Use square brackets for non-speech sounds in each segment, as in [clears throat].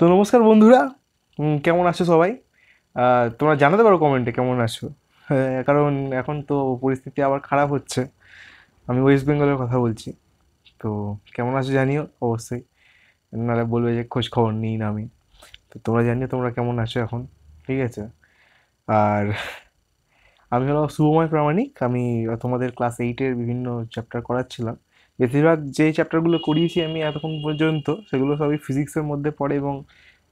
তো নমস্কার বন্ধুরা কেমন আছো সবাই তোমরা জানাতে পারো কমেন্টে কেমন আছো হ্যাঁ, কারণ এখন তো পরিস্থিতি আবার খারাপ হচ্ছে আমি ওয়েস্ট বেঙ্গলের কথা বলছি তো কেমন আছো জানিও অবশ্যই নাহলে বলবে যে খোঁজ খবর নিই না আমি তো তোমরা জানিও তোমরা কেমন আছো এখন ঠিক আছে আর আমি হলো শুভময় প্রামাণিক আমি তোমাদের ক্লাস এইটের বিভিন্ন চ্যাপ্টার করাচ্ছিলাম বেশিরভাগ যে চ্যাপ্টারগুলো করিয়েছি আমি এতক্ষণ পর্যন্ত সেগুলো সবই ফিজিক্সের মধ্যে পড়ে এবং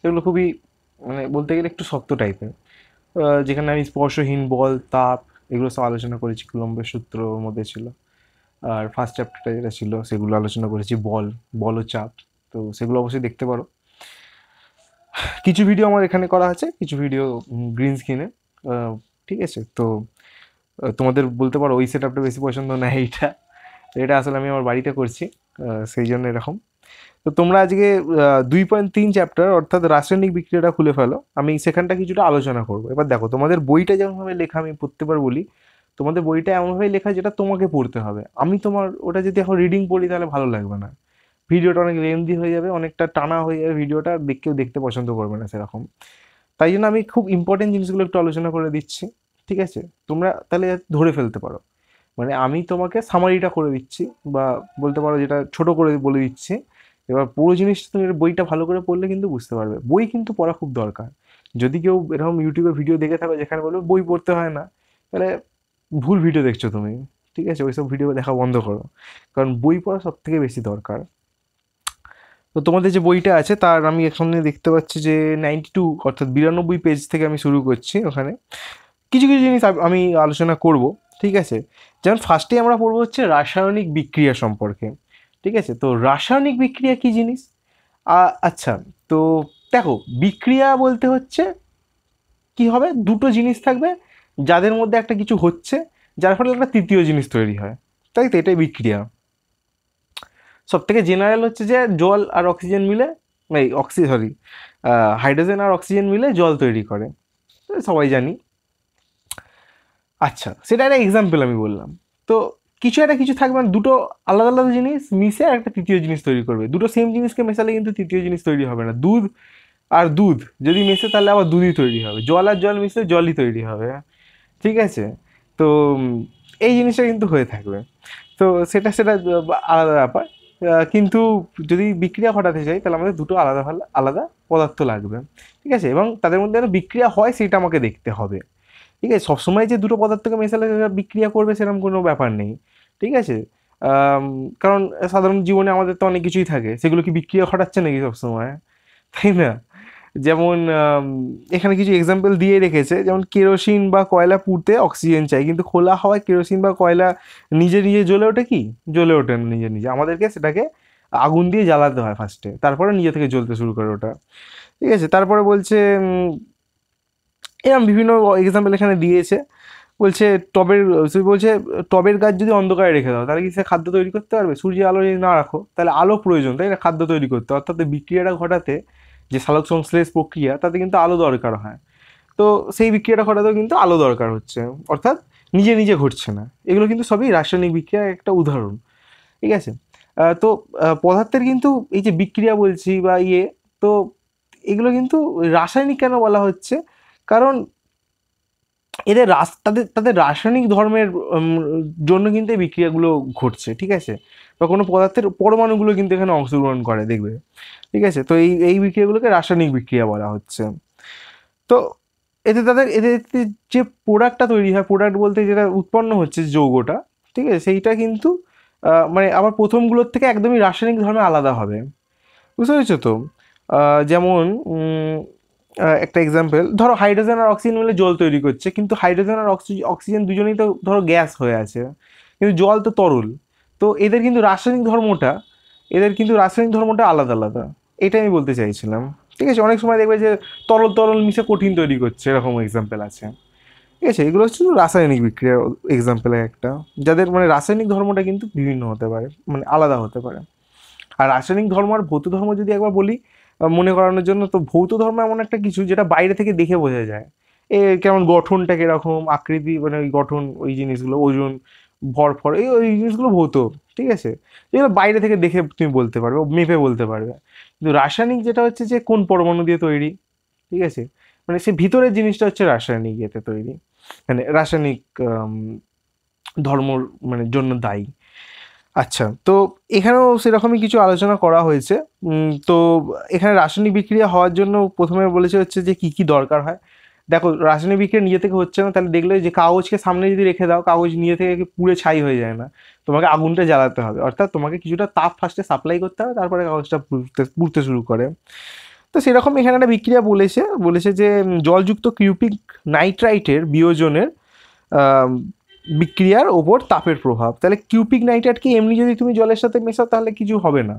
সেগুলো খুবই মানে বলতে গেলে একটু শক্ত টাইপের যেখানে আমি স্পর্শহীন বল তাপ এগুলো সব আলোচনা করেছি কুলম্বের সূত্র মধ্যে ছিল আর ফার্স্ট চ্যাপ্টারটা যেটা ছিল সেগুলো আলোচনা করেছি বল বল ও চাপ তো সেগুলো অবশ্যই দেখতে পারো কিছু ভিডিও আমার এখানে করা আছে কিছু ভিডিও গ্রিন স্ক্রিনে ঠিক আছে তো তোমাদের বলতে পারো ওই সেট আপটা বেশি পছন্দ না এইটা তো এটা আসলে আমি আমার বাড়িতে করছি সেই জন্য এরকম তো তোমরা আজকে দুই পয়েন্ট তিন চ্যাপ্টার অর্থাৎ রাসায়নিক বিক্রিয়াটা খুলে ফেলো আমি সেখানটা কিছুটা আলোচনা করবো এবার দেখো তোমাদের বইটা যেমনভাবে লেখা আমি প্রত্যেকবার বলি তোমাদের বইটা এমনভাবে লেখা যেটা তোমাকে পড়তে হবে আমি তোমার ওটা যদি এখন রিডিং পড়ি তাহলে ভালো লাগবে না ভিডিওটা অনেক লেন্দি হয়ে যাবে অনেকটা টানা হয়ে যাবে ভিডিওটা কেউ দেখতে পছন্দ করবে না সেরকম তাই জন্য আমি খুব ইম্পর্টেন্ট জিনিসগুলো একটু আলোচনা করে দিচ্ছি ঠিক আছে তোমরা তাহলে ধরে ফেলতে পারো মানে আমি তোমাকে সামারিটা করে দিচ্ছি বা বলতে পারো যেটা ছোট করে বলে দিচ্ছি এবার পুরো জিনিসটা তুমি বইটা ভালো করে পড়লে কিন্তু বুঝতে পারবে বই কিন্তু পড়া খুব দরকার যদি কেউ এরকম ইউটিউবে ভিডিও দেখে থাকো যেখানে বলবে বই পড়তে হয় না তাহলে ভুল ভিডিও দেখছো তুমি ঠিক আছে ওইসব ভিডিও দেখা বন্ধ করো কারণ বই পড়া সব থেকে বেশি দরকার তো তোমাদের যে বইটা আছে তার আমি এখানে দেখতে পাচ্ছি যে নাইনটি টু অর্থাৎ বিরানব্বই পেজ থেকে আমি শুরু করছি ওখানে কিছু কিছু জিনিস আমি আলোচনা করব ঠিক আছে যেমন ফার্স্টেই আমরা পড়বো হচ্ছে রাসায়নিক বিক্রিয়া সম্পর্কে ঠিক আছে তো রাসায়নিক বিক্রিয়া কি জিনিস আচ্ছা তো দেখো বিক্রিয়া বলতে হচ্ছে কি হবে দুটো জিনিস থাকবে যাদের মধ্যে একটা কিছু হচ্ছে যার ফলে একটা তৃতীয় জিনিস তৈরি হয় তাই তো এটাই বিক্রিয়া সব থেকে জেনারেল হচ্ছে যে জল আর অক্সিজেন মিলে এই অক্সি সরি হাইড্রোজেন আর অক্সিজেন মিলে জল তৈরি করে সবাই জানি আচ্ছা সেটা একটা এক্সাম্পল আমি বললাম তো কিছু একটা কিছু থাকবে না মানে দুটো আলাদা আলাদা জিনিস মিশে আর একটা তৃতীয় জিনিস তৈরি করবে দুটো সেম জিনিসকে মেশালে কিন্তু তৃতীয় জিনিস তৈরি হবে না দুধ আর দুধ যদি মেশে তাহলে আবার দুধই তৈরি হবে জল আর জল মিশলে জলই তৈরি হবে ঠিক আছে তো এই জিনিসটা কিন্তু হয়ে থাকবে তো সেটা সেটা আলাদা ব্যাপার কিন্তু যদি বিক্রিয়া ঘটাতে চাই তাহলে আমাদের দুটো আলাদা আলাদা পদার্থ লাগবে ঠিক আছে এবং তাদের মধ্যে যেন বিক্রিয়া হয় সেটা আমাকে দেখতে হবে ঠিক আছে সবসময় যে দুটো পদার্থকে মেশালে বিক্রিয়া করবে সেরকম কোনো ব্যাপার নেই ঠিক আছে কারণ সাধারণ জীবনে আমাদের তো অনেক কিছুই থাকে সেগুলো কি বিক্রিয়া ঘটাচ্ছে নাকি সবসময় তাই না যেমন এখানে কিছু এক্সাম্পল দিয়ে রেখেছে যেমন কেরোসিন বা কয়লা পুড়তে অক্সিজেন চাই কিন্তু খোলা হওয়ায় কেরোসিন বা কয়লা নিজে নিজে জ্বলে ওঠে কি জ্বলে ওঠে না নিজে নিজে আমাদেরকে সেটাকে আগুন দিয়ে জ্বালাতে হয় ফার্স্টে তারপরে নিজে থেকে জ্বলতে শুরু করে ওটা ঠিক আছে তারপরে বলছে এরকম বিভিন্ন এক্সাম্পল এখানে দিয়েছে বলছে টবের বলছে টবের গাছ যদি অন্ধকারে রেখে দাও তাহলে কি সে খাদ্য তৈরি করতে পারবে সূর্যের আলো যদি না রাখো তাহলে আলো প্রয়োজন তাই না খাদ্য তৈরি করতে অর্থাৎ বিক্রিয়াটা ঘটাতে যে সালোক সংশ্লেষ প্রক্রিয়া তাতে কিন্তু আলো দরকার হয় তো সেই বিক্রিয়াটা ঘটাতেও কিন্তু আলো দরকার হচ্ছে অর্থাৎ নিজে নিজে ঘটছে না এগুলো কিন্তু সবই রাসায়নিক বিক্রিয়ার একটা উদাহরণ ঠিক আছে তো পদার্থের কিন্তু এই যে বিক্রিয়া বলছি বা ইয়ে তো এগুলো কিন্তু রাসায়নিক কেন বলা হচ্ছে কারণ এদের রাস তাদের তাদের রাসায়নিক ধর্মের জন্য কিন্তু এই বিক্রিয়াগুলো ঘটছে ঠিক আছে বা কোনো পদার্থের পরমাণুগুলো কিন্তু এখানে অংশগ্রহণ করে দেখবে ঠিক আছে তো এই এই বিক্রিয়াগুলোকে রাসায়নিক বিক্রিয়া বলা হচ্ছে তো এতে তাদের এদের যে প্রোডাক্টটা তৈরি হয় প্রোডাক্ট বলতে যেটা উৎপন্ন হচ্ছে যৌগটা ঠিক আছে সেইটা কিন্তু মানে আবার প্রথমগুলোর থেকে একদমই রাসায়নিক ধর্মে আলাদা হবে বুঝতে পেরেছো তো যেমন একটা এক্সাম্পল ধরো হাইড্রোজেন আর অক্সিজেন মিলে জল তৈরি করছে কিন্তু হাইড্রোজেন আর অক্সিজেন দুজনেই তো ধরো গ্যাস হয়ে আছে কিন্তু জল তো তরল তো এদের কিন্তু রাসায়নিক ধর্মটা এদের কিন্তু রাসায়নিক ধর্মটা আলাদা আলাদা এটা আমি বলতে চাইছিলাম ঠিক আছে অনেক সময় দেখবে যে তরল তরল মিশে কঠিন তৈরি করছে এরকম এক্সাম্পল আছে ঠিক আছে এগুলো হচ্ছে রাসায়নিক বিক্রিয়ার এক্সাম্পল একটা যাদের মানে রাসায়নিক ধর্মটা কিন্তু বিভিন্ন হতে পারে মানে আলাদা হতে পারে আর রাসায়নিক ধর্ম আর ভৌত ধর্ম যদি একবার বলি মনে করানোর জন্য তো ভৌত ধর্ম এমন একটা কিছু যেটা বাইরে থেকে দেখে বোঝা যায় এ কেমন গঠনটা কীরকম আকৃতি মানে ওই গঠন ওই জিনিসগুলো ওজন ভর ফর এই ওই জিনিসগুলো ভৌত ঠিক আছে যেগুলো বাইরে থেকে দেখে তুমি বলতে পারবে মেপে বলতে পারবে কিন্তু রাসায়নিক যেটা হচ্ছে যে কোন পরমাণু দিয়ে তৈরি ঠিক আছে মানে সে ভিতরের জিনিসটা হচ্ছে রাসায়নিক ইয়েতে তৈরি মানে রাসায়নিক ধর্মর মানে জন্য দায়ী আচ্ছা তো এখানেও সেরকমই কিছু আলোচনা করা হয়েছে তো এখানে রাসায়নিক বিক্রিয়া হওয়ার জন্য প্রথমে বলেছে হচ্ছে যে কি কি দরকার হয় দেখো রাসায়নিক বিক্রিয়া নিজে থেকে হচ্ছে না তাহলে দেখলে যে কাগজকে সামনে যদি রেখে দাও কাগজ নিজে থেকে পুড়ে ছাই হয়ে যায় না তোমাকে আগুনটা জ্বালাতে হবে অর্থাৎ তোমাকে কিছুটা তাপ ফার্স্টে সাপ্লাই করতে হবে তারপরে কাগজটা পুড়তে পুড়তে শুরু করে তো সেরকম এখানে একটা বিক্রিয়া বলেছে বলেছে যে জলযুক্ত কিউপিক নাইট্রাইটের বিয়োজনের বিক্রিয়ার ওপর তাপের প্রভাব তাহলে কিউপিক নাইট্রেটকে এমনি যদি তুমি জলের সাথে মেশাও তাহলে কিছু হবে না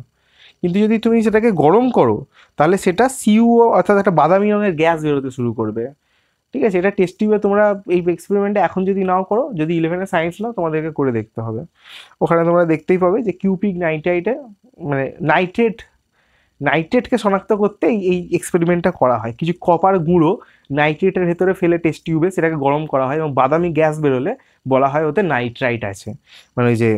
কিন্তু যদি তুমি সেটাকে গরম করো তাহলে সেটা সিউও অর্থাৎ একটা বাদামি রঙের গ্যাস বেরোতে শুরু করবে ঠিক আছে এটা টেস্ট টিউবে তোমরা এই এক্সপেরিমেন্টটা এখন যদি নাও করো যদি ইলেভেনে সায়েন্স নাও তোমাদেরকে করে দেখতে হবে ওখানে তোমরা দেখতেই পাবে যে কিউপিক নাইট্রাইটে মানে নাইট্রেট নাইট্রেটকে শনাক্ত করতে এই এক্সপেরিমেন্টটা করা হয় কিছু কপার গুঁড়ো নাইট্রেটের ভেতরে ফেলে টেস্ট টিউবে সেটাকে গরম করা হয় এবং বাদামি গ্যাস বেরোলে বলা হয় ওতে নাইট্রাইট আছে মানে ওই যে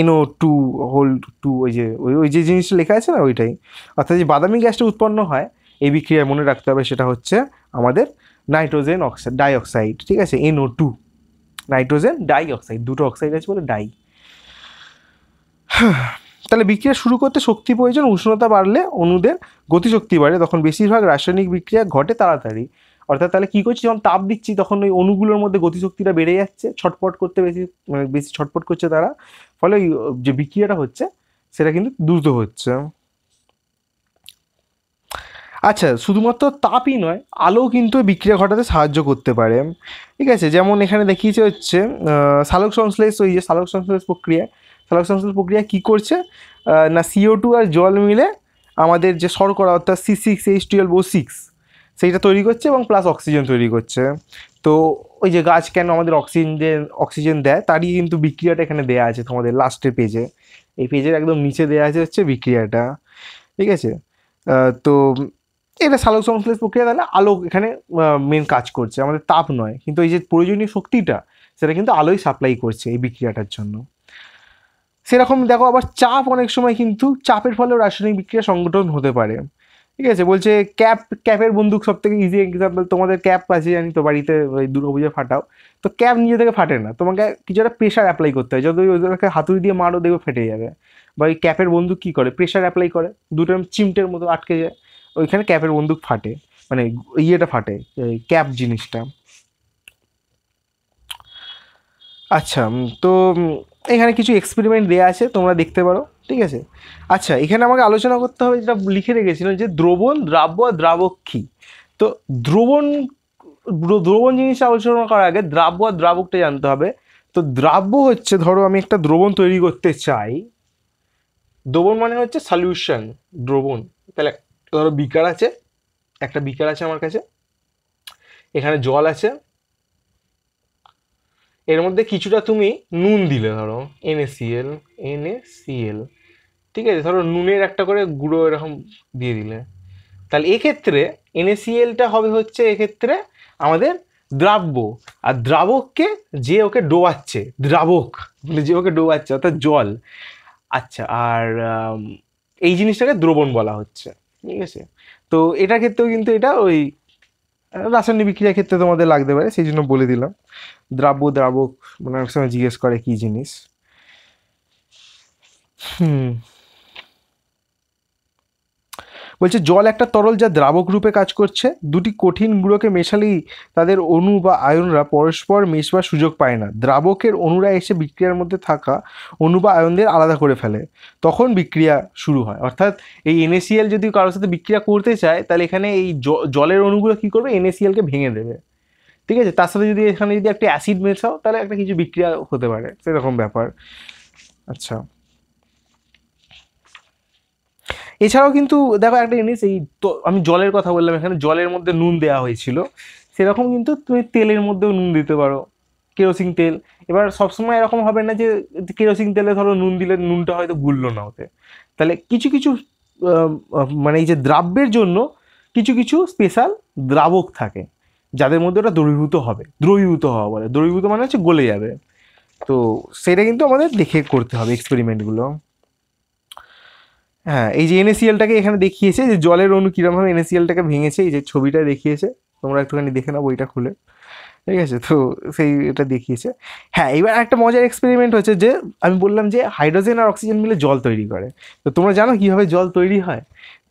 এনও টু হোল টু ওই যে ওই ওই যে জিনিসটা লেখা আছে না ওইটাই অর্থাৎ যে বাদামি গ্যাসটা উৎপন্ন হয় এই বিক্রিয়ায় মনে রাখতে হবে সেটা হচ্ছে আমাদের নাইট্রোজেন অক্সাইড ডাইঅক্সাইড ঠিক আছে এনও টু নাইট্রোজেন ডাইঅক্সাইড দুটো অক্সাইড আছে বলে ডাই তাহলে বিক্রিয়া শুরু করতে শক্তি প্রয়োজন উষ্ণতা বাড়লে অনুদের গতিশক্তি বাড়ে তখন বেশিরভাগ রাসায়নিক বিক্রিয়া ঘটে তাড়াতাড়ি অর্থাৎ তাহলে কী করছি যখন তাপ দিচ্ছি তখন ওই অণুগুলোর মধ্যে গতিশক্তিটা বেড়ে যাচ্ছে ছটপট করতে বেশি মানে বেশি ছটপট করছে তারা ফলে ওই যে বিক্রিয়াটা হচ্ছে সেটা কিন্তু দ্রুত হচ্ছে আচ্ছা শুধুমাত্র তাপই নয় আলো কিন্তু বিক্রিয়া ঘটাতে সাহায্য করতে পারে ঠিক আছে যেমন এখানে দেখিয়েছে হচ্ছে সালোক সংশ্লেষ ওই যে সালোক সংশ্লেষ প্রক্রিয়া সালোক সংশ্লেষ প্রক্রিয়া কি করছে না সিও টু আর জল মিলে আমাদের যে শর্করা অর্থাৎ C six H twelve O six সেইটা তৈরি করছে এবং প্লাস অক্সিজেন তৈরি করছে তো ওই যে গাছ কেন আমাদের অক্সিজেন অক্সিজেন দেয় তারই কিন্তু বিক্রিয়াটা এখানে দেওয়া আছে তোমাদের লাস্টের পেজে এই পেজের একদম নিচে দেওয়া আছে হচ্ছে বিক্রিয়াটা ঠিক আছে তো এটা সালোক সংশ্লেষ প্রক্রিয়া তাহলে আলো এখানে মেন কাজ করছে আমাদের তাপ নয় কিন্তু এই যে প্রয়োজনীয় শক্তিটা সেটা কিন্তু আলোই সাপ্লাই করছে এই বিক্রিয়াটার জন্য সেরকম দেখো আবার চাপ অনেক সময় কিন্তু চাপের ফলে রাসায়নিক বিক্রিয়া সংগঠন হতে পারে ঠিক আছে বলছে ক্যাপ ক্যাপের বন্দুক সব থেকে ইজি এক্সাম্পল তোমাদের ক্যাপ আছে জানি তো বাড়িতে ওই পুজো ফাটাও তো ক্যাপ নিজে থেকে ফাটে না তোমাকে কিছু একটা প্রেশার অ্যাপ্লাই করতে হয় যদি ওদেরকে হাতুড়ি দিয়ে মারো দেখবে ফেটে যাবে বা ওই ক্যাপের বন্দুক কী করে প্রেশার অ্যাপ্লাই করে দুটো চিমটের মতো আটকে যায় ওইখানে ক্যাপের বন্দুক ফাটে মানে ইয়েটা ফাটে ক্যাপ জিনিসটা আচ্ছা তো এখানে কিছু এক্সপেরিমেন্ট দেওয়া আছে তোমরা দেখতে পারো ঠিক আছে আচ্ছা এখানে আমাকে আলোচনা করতে হবে যেটা লিখে রেখেছিল যে দ্রবণ দ্রাব্য দ্রাবক্ষী তো দ্রবণ দ্রবণ জিনিস আলোচনা করার আগে দ্রাব্য আর দ্রাবকটা জানতে হবে তো দ্রাব্য হচ্ছে ধরো আমি একটা দ্রবণ তৈরি করতে চাই দ্রবণ মানে হচ্ছে সলিউশন দ্রবণ তাহলে ধরো বিকার আছে একটা বিকার আছে আমার কাছে এখানে জল আছে এর মধ্যে কিছুটা তুমি নুন দিলে ধরো এনএসিএল এনএসিএল ঠিক আছে ধরো নুনের একটা করে গুঁড়ো এরকম দিয়ে দিলে তাহলে এক্ষেত্রে এনএসিএলটা হবে হচ্ছে এক্ষেত্রে আমাদের দ্রাব্য আর দ্রাবককে যে ওকে ডোবাচ্ছে দ্রাবক যে ওকে ডোবাচ্ছে অর্থাৎ জল আচ্ছা আর এই জিনিসটাকে দ্রবণ বলা হচ্ছে ঠিক আছে তো এটার ক্ষেত্রেও কিন্তু এটা ওই রাসায়নিক বিক্রিয়ার ক্ষেত্রে তোমাদের লাগতে পারে সেই জন্য বলে দিলাম দ্রাব্য দ্রাবক মানে অনেক সময় জিজ্ঞেস করে কী জিনিস হুম বলছে জল একটা তরল যা দ্রাবক রূপে কাজ করছে দুটি কঠিন গুঁড়োকে মেশালেই তাদের অণু বা আয়নরা পরস্পর মেশবার সুযোগ পায় না দ্রাবকের অণুরা এসে বিক্রিয়ার মধ্যে থাকা অণু বা আয়নদের আলাদা করে ফেলে তখন বিক্রিয়া শুরু হয় অর্থাৎ এই এনএসিএল যদি কারোর সাথে বিক্রিয়া করতে চায় তাহলে এখানে এই জলের অণুগুলো কী করবে এনএসিএলকে ভেঙে দেবে ঠিক আছে তার সাথে যদি এখানে যদি একটা অ্যাসিড মেশাও তাহলে একটা কিছু বিক্রিয়া হতে পারে সেরকম ব্যাপার আচ্ছা এছাড়াও কিন্তু দেখো একটা জিনিস এই আমি জলের কথা বললাম এখানে জলের মধ্যে নুন দেওয়া হয়েছিল সেরকম কিন্তু তুমি তেলের মধ্যেও নুন দিতে পারো কেরোসিন তেল এবার সবসময় এরকম হবে না যে কেরোসিন তেলে ধরো নুন দিলে নুনটা হয়তো গুললো না ওতে তাহলে কিছু কিছু মানে এই যে দ্রাব্যের জন্য কিছু কিছু স্পেশাল দ্রাবক থাকে যাদের মধ্যে ওটা দ্রবীভূত হবে দ্রবীভূত হওয়া বলে দ্রবীভূত মানে হচ্ছে গলে যাবে তো সেটা কিন্তু আমাদের দেখে করতে হবে এক্সপেরিমেন্টগুলো হ্যাঁ এই যে এনএসিএলটাকে এখানে দেখিয়েছে যে জলের অণু কীরকমভাবে এনএসিএলটাকে ভেঙেছে এই যে ছবিটা দেখিয়েছে তোমরা একটুখানি দেখে নাও বইটা খুলে ঠিক আছে তো সেই এটা দেখিয়েছে হ্যাঁ এবার একটা মজার এক্সপেরিমেন্ট হচ্ছে যে আমি বললাম যে হাইড্রোজেন আর অক্সিজেন মিলে জল তৈরি করে তো তোমরা জানো কীভাবে জল তৈরি হয়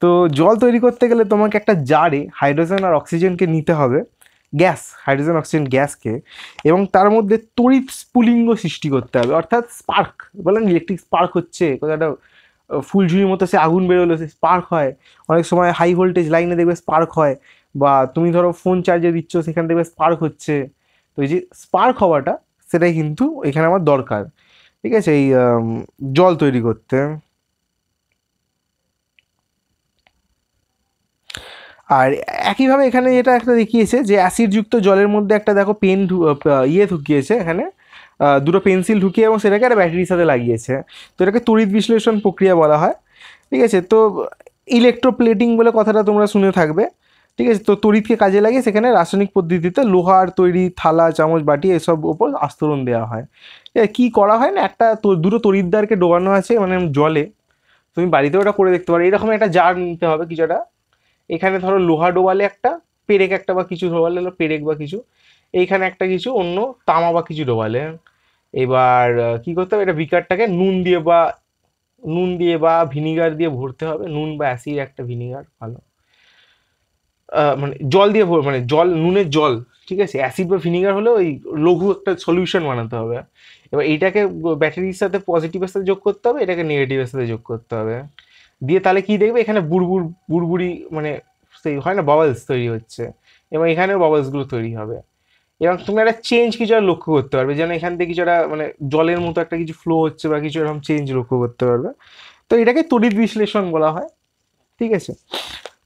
তো জল তৈরি করতে গেলে তোমাকে একটা জারে হাইড্রোজেন আর অক্সিজেনকে নিতে হবে গ্যাস হাইড্রোজেন অক্সিজেন গ্যাসকে এবং তার মধ্যে তড়িৎ স্পুলিঙ্গ সৃষ্টি করতে হবে অর্থাৎ স্পার্ক বললাম ইলেকট্রিক স্পার্ক হচ্ছে কোথাও একটা ফুলঝুরির মতো সে আগুন বেরোলো সে স্পার্ক হয় অনেক সময় হাই ভোল্টেজ লাইনে দেখবে স্পার্ক হয় বা তুমি ধরো ফোন চার্জে দিচ্ছ সেখান দেখবে স্পার্ক হচ্ছে তো এই যে স্পার্ক হওয়াটা সেটাই কিন্তু এখানে আমার দরকার ঠিক আছে এই জল তৈরি করতে আর একইভাবে এখানে যেটা একটা দেখিয়েছে যে অ্যাসিডযুক্ত জলের মধ্যে একটা দেখো পেন ইয়ে ঢুকিয়েছে এখানে দুটো পেন্সিল ঢুকিয়ে এবং সেটাকে একটা ব্যাটারির সাথে লাগিয়েছে তো এটাকে তড়িৎ বিশ্লেষণ প্রক্রিয়া বলা হয় ঠিক আছে তো ইলেকট্রোপ্লেটিং বলে কথাটা তোমরা শুনে থাকবে ঠিক আছে তো তড়িৎকে কাজে লাগিয়ে সেখানে রাসায়নিক পদ্ধতিতে লোহার তৈরি থালা চামচ বাটি এসব ওপর আস্তরণ দেওয়া হয় কি করা হয় না একটা দুটো তড়িৎদারকে ডোবানো আছে মানে জলে তুমি বাড়িতেও এটা করে দেখতে পারো এরকম একটা জার নিতে হবে কিছুটা এখানে ধরো লোহা ডোবালে একটা পেরেক একটা বা কিছু ডোবালে পেরেক বা কিছু এইখানে একটা কিছু অন্য তামা বা কিছু ডোবালে এবার কি করতে হবে এটা বিকারটাকে নুন দিয়ে বা নুন দিয়ে বা ভিনিগার দিয়ে ভরতে হবে নুন বা অ্যাসিড একটা ভিনিগার ভালো মানে জল দিয়ে ভর মানে জল নুনের জল ঠিক আছে অ্যাসিড বা ভিনিগার হলে ওই লঘু একটা সলিউশন বানাতে হবে এবার এইটাকে ব্যাটারির সাথে পজিটিভের সাথে যোগ করতে হবে এটাকে নেগেটিভের সাথে যোগ করতে হবে দিয়ে তাহলে কি দেখবে এখানে বুড়বুড় বুড়বুড়ি মানে সেই হয় না বাবলস তৈরি হচ্ছে এবং এখানেও বাবলসগুলো তৈরি হবে এবং তুমি একটা চেঞ্জ কিছুটা লক্ষ্য করতে পারবে যেন এখান থেকে কিছুটা মানে জলের মতো একটা কিছু ফ্লো হচ্ছে বা কিছু এরকম চেঞ্জ লক্ষ্য করতে পারবে তো এটাকে তড়িৎ বিশ্লেষণ বলা হয় ঠিক আছে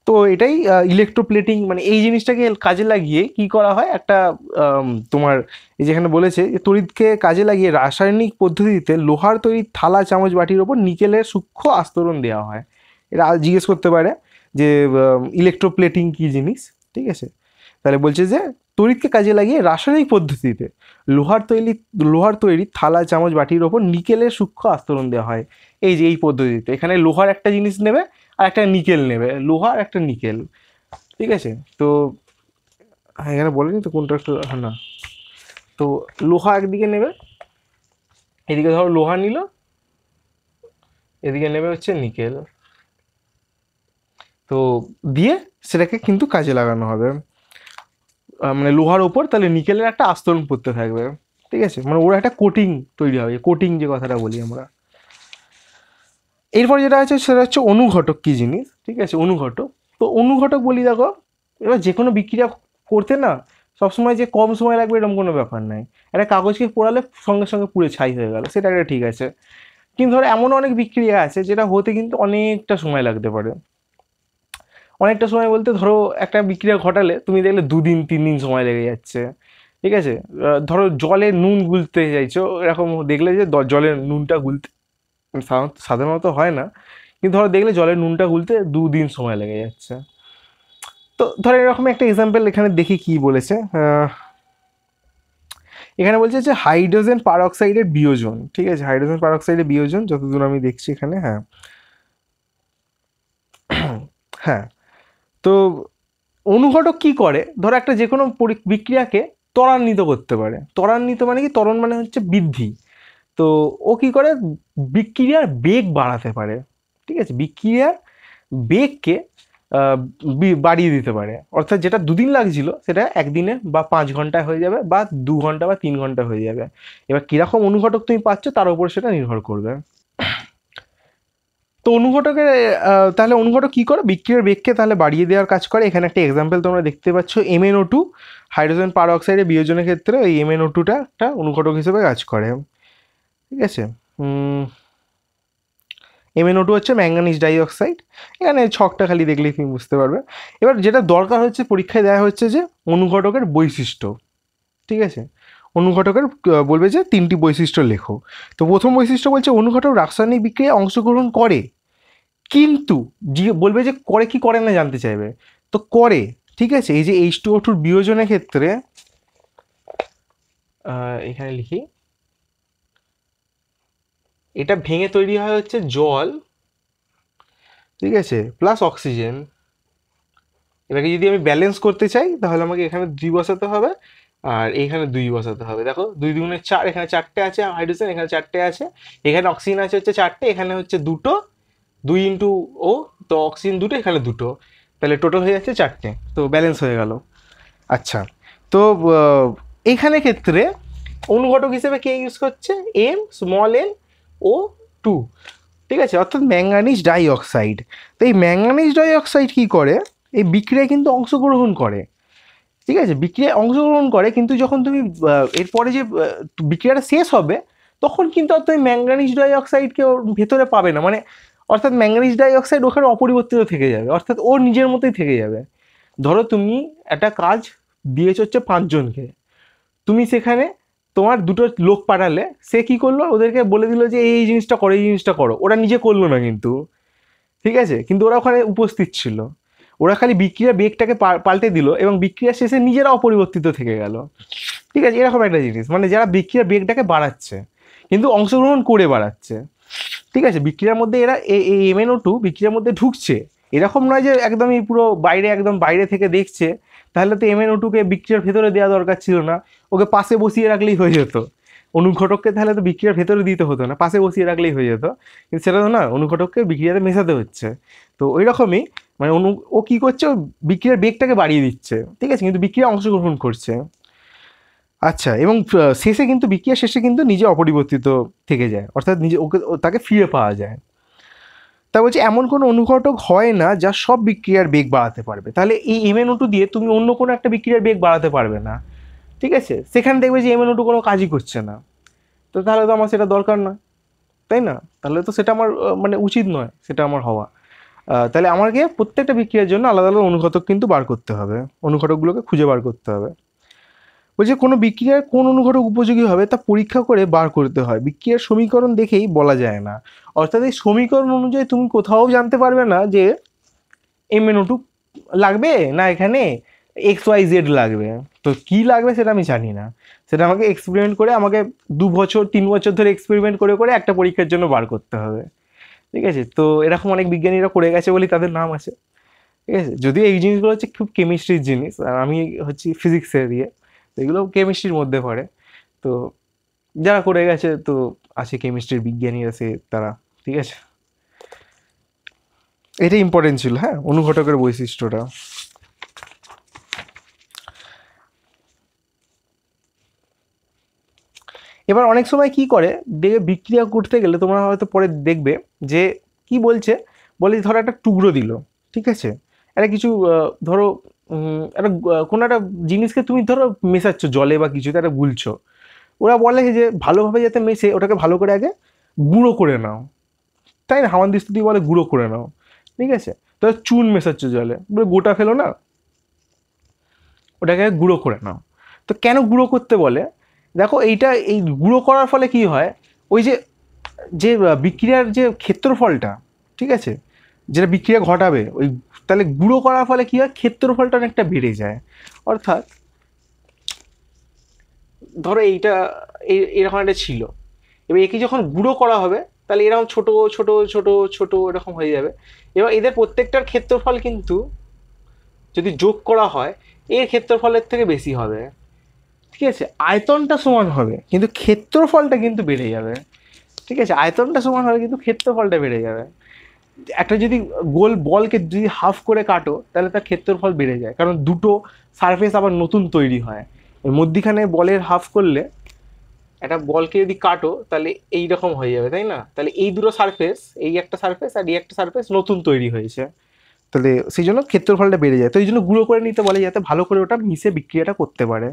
তো এটাই ইলেকট্রোপ্লেটিং মানে এই জিনিসটাকে কাজে লাগিয়ে কি করা হয় একটা তোমার এই যেখানে বলেছে তড়িৎকে কাজে লাগিয়ে রাসায়নিক পদ্ধতিতে লোহার তৈরি থালা চামচ বাটির ওপর নিকেলের সূক্ষ্ম আস্তরণ দেওয়া হয় এটা জিজ্ঞেস করতে পারে যে ইলেকট্রোপ্লেটিং কি জিনিস ঠিক আছে তাহলে বলছে যে তড়িৎকে কাজে লাগিয়ে রাসায়নিক পদ্ধতিতে লোহার তৈরি লোহার তৈরি থালা চামচ বাটির ওপর নিকেলের সূক্ষ্ম আস্তরণ দেওয়া হয় এই যে এই পদ্ধতিতে এখানে লোহার একটা জিনিস নেবে আর একটা নিকেল নেবে লোহার একটা নিকেল ঠিক আছে তো হ্যাঁ, এখানে বলেনি তো কোনটা হ্যাঁ, না তো লোহা একদিকে নেবে এদিকে ধরো লোহা নিল এদিকে নেবে হচ্ছে নিকেল তো দিয়ে সেটাকে কিন্তু কাজে লাগানো হবে মানে লোহার ওপর তাহলে নিকেলের একটা আস্তরণ পড়তে থাকবে ঠিক আছে মানে ওরা একটা কোটিং তৈরি হবে কোটিং যে কথাটা বলি আমরা এরপর যেটা আছে সেটা হচ্ছে অনুঘটক কী জিনিস ঠিক আছে অনুঘটক তো অনুঘটক বলি দেখো এবার যে কোনো বিক্রিয়া করতে না সবসময় যে কম সময় লাগবে এরকম কোনো ব্যাপার নাই একটা কাগজকে পোড়ালে সঙ্গে সঙ্গে পুড়ে ছাই হয়ে গেল সেটা একটা ঠিক আছে কিন্তু ধরো এমন অনেক বিক্রিয়া আছে যেটা হতে কিন্তু অনেকটা সময় লাগতে পারে অনেকটা সময় বলতে ধরো একটা বিক্রিয়া ঘটালে তুমি দেখলে দুদিন তিন দিন সময় লেগে যাচ্ছে ঠিক আছে ধরো জলে নুন গুলতে চাইছো এরকম দেখলে যে জলের নুনটা গুলতে সাধারণত হয় না কিন্তু ধরো দেখলে জলের নুনটা গুলতে দুদিন সময় লেগে যাচ্ছে তো ধরো এরকম একটা এক্সাম্পল এখানে দেখি কি বলেছে এখানে বলছে যে হাইড্রোজেন পারঅক্সাইডের বিয়োজন ঠিক আছে হাইড্রোজেন পারঅক্সাইডের বিয়োজন যতদূর আমি দেখছি এখানে হ্যাঁ [clears throat] হ্যাঁ তো অনুঘটক কি করে ধরো একটা যে কোনো বিক্রিয়াকে ত্বরান্বিত করতে পারে ত্বরান্বিত মানে কি ত্বরণ মানে হচ্ছে বৃদ্ধি তো ও কি করে বিক্রিয়ার বেগ বাড়াতে পারে ঠিক আছে বিক্রিয়ার বেগকে বাড়িয়ে দিতে পারে অর্থাৎ যেটা দুদিন লাগছিল সেটা একদিনে বা পাঁচ ঘন্টায় হয়ে যাবে বা দু ঘন্টা বা তিন ঘন্টা হয়ে যাবে এবার কীরকম অনুঘটক তুমি পাচ্ছ তার উপর সেটা নির্ভর করবে তো অনুঘটকের তাহলে অনুঘটক কী করে বিক্রিয়ার বেগকে তাহলে বাড়িয়ে দেওয়ার কাজ করে এখানে একটা এক্সাম্পল তোমরা দেখতে পাচ্ছ এমএনও টু হাইড্রোজেন পার অক্সাইডের বিয়োজনের ক্ষেত্রে ওই এমএনও টুটা একটা অনুঘটক হিসেবে কাজ করে ঠিক আছে এমএনও টু হচ্ছে ম্যাঙ্গানিজ ডাইঅক্সাইড এখানে ছকটা খালি দেখলেই তুমি বুঝতে পারবে এবার যেটা দরকার হচ্ছে পরীক্ষায় দেওয়া হচ্ছে যে অনুঘটকের বৈশিষ্ট্য ঠিক আছে অনুঘটকের বলবে যে তিনটি বৈশিষ্ট্য লেখো তো প্রথম বৈশিষ্ট্য বলছে অনুঘটক রাসায়নিক বিক্রিয়ায় অংশগ্রহণ করে কিন্তু বলবে যে করে কি করে না জানতে চাইবে তো করে ঠিক আছে এই যে এইচ টু ওটুর বিয়োজনের ক্ষেত্রে এখানে লিখি এটা ভেঙে তৈরি হয় হচ্ছে জল ঠিক আছে প্লাস অক্সিজেন এটাকে যদি আমি ব্যালেন্স করতে চাই তাহলে আমাকে এখানে দুই বসাতে হবে আর এখানে দুই বসাতে হবে দেখো দুই দুগুণের চার এখানে চারটে আছে হাইড্রোজেন এখানে চারটে আছে এখানে অক্সিজেন আছে হচ্ছে চারটে এখানে হচ্ছে দুটো দুই ইন্টু ও তো অক্সিজেন দুটো এখানে দুটো তাহলে টোটাল হয়ে যাচ্ছে চারটে তো ব্যালেন্স হয়ে গেল আচ্ছা তো এইখানে ক্ষেত্রে অনুঘটক হিসেবে কে ইউজ করছে M small N O two ঠিক আছে অর্থাৎ ম্যাঙ্গানিজ ডাইঅক্সাইড তো এই ম্যাঙ্গানিজ ডাইঅক্সাইড কী করে এই বিক্রিয়ায় কিন্তু অংশগ্রহণ করে ঠিক আছে বিক্রিয়ায় অংশগ্রহণ করে কিন্তু যখন তুমি এরপরে যে বিক্রিয়াটা শেষ হবে তখন কিন্তু আর তুমি ম্যাঙ্গানিজ ডাইঅক্সাইডকে ভেতরে পাবে না মানে অর্থাৎ ম্যাঙ্গানিজ ডাইঅক্সাইড ওখানে অপরিবর্তিত থেকে যাবে অর্থাৎ ও নিজের মতোই থেকে যাবে ধরো তুমি একটা কাজ দিয়েছ হচ্ছে পাঁচজনকে তুমি সেখানে তোমার দুটো লোক পাঠালে সে কি করলো ওদেরকে বলে দিল যে এই জিনিসটা করো এই জিনিসটা করো ওরা নিজে করলো না কিন্তু ঠিক আছে কিন্তু ওরা ওখানে উপস্থিত ছিল ওরা খালি বিক্রিয়া বেগটাকে পাল্টে দিল এবং বিক্রিয়া শেষে নিজেরা অপরিবর্তিত থেকে গেল ঠিক আছে এরকম একটা জিনিস মানে যারা বিক্রিয়া বেগটাকে বাড়াচ্ছে কিন্তু অংশগ্রহণ করে বাড়াচ্ছে ঠিক আছে বিক্রিয়ার মধ্যে এরা এই এমএনও টু বিক্রিয়ার মধ্যে ঢুকছে এরকম নয় যে একদমই পুরো বাইরে একদম বাইরে থেকে দেখছে তাহলে তো এমএনও টুকে বিক্রিয়ার ভেতরে দেওয়া দরকার ছিল না ওকে পাশে বসিয়ে রাখলেই হয়ে যেত অনুঘটককে তাহলে তো বিক্রিয়ার ভেতরে দিতে হতো না পাশে বসিয়ে রাখলেই হয়ে যেত কিন্তু সেটা তো না অনুঘটককে বিক্রিয়াতে মেশাতে হচ্ছে তো ওই রকমই মানে অনু ও কী করছে ও বিক্রিয়ার বেগটাকে বাড়িয়ে দিচ্ছে ঠিক আছে কিন্তু বিক্রিয়া অংশগ্রহণ করছে আচ্ছা এবং শেষে কিন্তু বিক্রিয়া শেষে কিন্তু নিজে অপরিবর্তিত থেকে যায় অর্থাৎ নিজে ওকে তাকে ফিরে পাওয়া যায় তা বলছে এমন কোনো অনুঘটক হয় না যা সব বিক্রিয়ার বেগ বাড়াতে পারবে তাহলে এই এমএনওটু দিয়ে তুমি অন্য কোনো একটা বিক্রিয়ার বেগ বাড়াতে পারবে না ঠিক আছে সেখানে দেখবে যে এমএনওটু কোনো কাজই করছে না তো তাহলে তো আমার সেটা দরকার নয় তাই না তাহলে তো সেটা আমার মানে উচিত নয় সেটা আমার হওয়া তাহলে আমাকে প্রত্যেকটা বিক্রিয়ার জন্য আলাদা আলাদা অনুঘটক কিন্তু বার করতে হবে অনুঘটকগুলোকে খুঁজে বার করতে হবে বলছে কোনো বিক্রিয়ার কোন অনুঘটক উপযোগী হবে তা পরীক্ষা করে বার করতে হয় বিক্রিয়ার সমীকরণ দেখেই বলা যায় না অর্থাৎ এই সমীকরণ অনুযায়ী তুমি কোথাও জানতে পারবে না যে এমএনও টু লাগবে না এখানে এক্স ওয়াই জেড লাগবে তো কী লাগবে সেটা আমি জানি না সেটা আমাকে এক্সপেরিমেন্ট করে আমাকে দু বছর তিন বছর ধরে এক্সপেরিমেন্ট করে করে একটা পরীক্ষার জন্য বার করতে হবে ঠিক আছে তো এরকম অনেক বিজ্ঞানীরা করে গেছে বলে তাদের নাম আছে ঠিক আছে যদিও এই জিনিসগুলো হচ্ছে খুব কেমিস্ট্রির জিনিস আর আমি হচ্ছি ফিজিক্সের ইয়ে তো এগুলো কেমিস্ট্রির মধ্যে পড়ে তো যারা করে গেছে তো আছে কেমিস্ট্রির বিজ্ঞানী আছে তারা ঠিক আছে এটা ইম্পর্টেন্ট ছিল হ্যাঁ অনুঘটকের বৈশিষ্ট্যটা এবার অনেক সময় কি করে দেখে বিক্রিয়া করতে গেলে তোমরা হয়তো পরে দেখবে যে কি বলছে বলে ধরো একটা টুকরো দিল ঠিক আছে একটা কিছু ধরো একটা কোনো একটা জিনিসকে তুমি ধরো মেশাচ্ছ জলে বা কিছুতে একটা গুলছো ওরা বলে যে ভালোভাবে যাতে মেশে ওটাকে ভালো করে আগে গুঁড়ো করে নাও তাই না হামান দৃষ্টি বলে গুঁড়ো করে নাও ঠিক আছে তো চুন মেশাচ্ছ জলে বলে গোটা ফেলো না ওটাকে গুঁড়ো করে নাও তো কেন গুঁড়ো করতে বলে দেখো এইটা এই গুঁড়ো করার ফলে কি হয় ওই যে যে বিক্রিয়ার যে ক্ষেত্রফলটা ঠিক আছে যেটা বিক্রিয়া ঘটাবে ওই তাহলে গুঁড়ো করার ফলে কী হয় ক্ষেত্রফলটা অনেকটা বেড়ে যায় অর্থাৎ ধরো এইটা এরকম একটা ছিল এবার একে যখন গুঁড়ো করা হবে তাহলে এরকম ছোট ছোট ছোট ছোট এরকম হয়ে যাবে এবার এদের প্রত্যেকটার ক্ষেত্রফল কিন্তু যদি যোগ করা হয় এর ক্ষেত্রফলের থেকে বেশি হবে ঠিক আছে আয়তনটা সমান হবে কিন্তু ক্ষেত্রফলটা কিন্তু বেড়ে যাবে ঠিক আছে আয়তনটা সমান হবে কিন্তু ক্ষেত্রফলটা বেড়ে যাবে একটা যদি গোল বলকে যদি হাফ করে কাটো তাহলে তার ক্ষেত্রফল বেড়ে যায় কারণ দুটো সারফেস আবার নতুন তৈরি হয় মধ্যিখানে বলের হাফ করলে একটা বলকে যদি কাটো তাহলে এই রকম হয়ে যাবে তাই না তাহলে এই দুটো সারফেস এই একটা সারফেস আর এই একটা সারফেস নতুন তৈরি হয়েছে তাহলে সেই জন্য ক্ষেত্রফলটা বেড়ে যায় তো এই জন্য গুঁড়ো করে নিতে বলে যাতে ভালো করে ওটা মিশে বিক্রিয়াটা করতে পারে